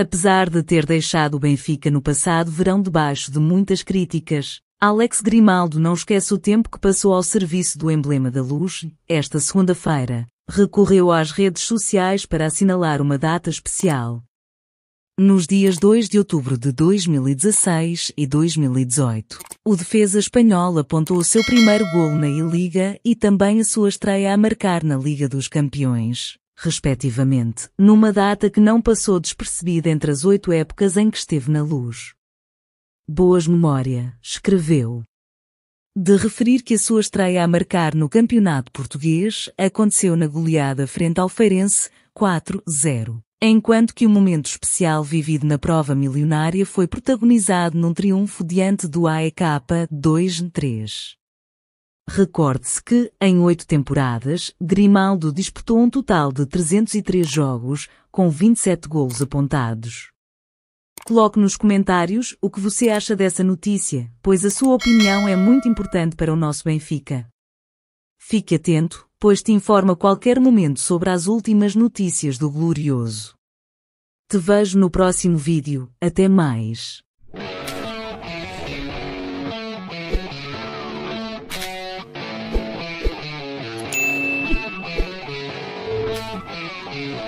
Apesar de ter deixado o Benfica no passado verão debaixo de muitas críticas, Alex Grimaldo não esquece o tempo que passou ao serviço do emblema da luz, esta segunda-feira. Recorreu às redes sociais para assinalar uma data especial. Nos dias 2 de outubro de 2016 e 2018, o defesa espanhol apontou o seu primeiro gol na I-Liga e também a sua estreia a marcar na Liga dos Campeões respectivamente, numa data que não passou despercebida entre as oito épocas em que esteve na luz. Boas memória, escreveu. De referir que a sua estreia a marcar no Campeonato Português aconteceu na goleada frente ao Feirense 4-0, enquanto que o momento especial vivido na prova milionária foi protagonizado num triunfo diante do AEK 2-3. Recorde-se que, em oito temporadas, Grimaldo disputou um total de 303 jogos, com 27 golos apontados. Coloque nos comentários o que você acha dessa notícia, pois a sua opinião é muito importante para o nosso Benfica. Fique atento, pois te informa a qualquer momento sobre as últimas notícias do Glorioso. Te vejo no próximo vídeo, até mais. Thank you.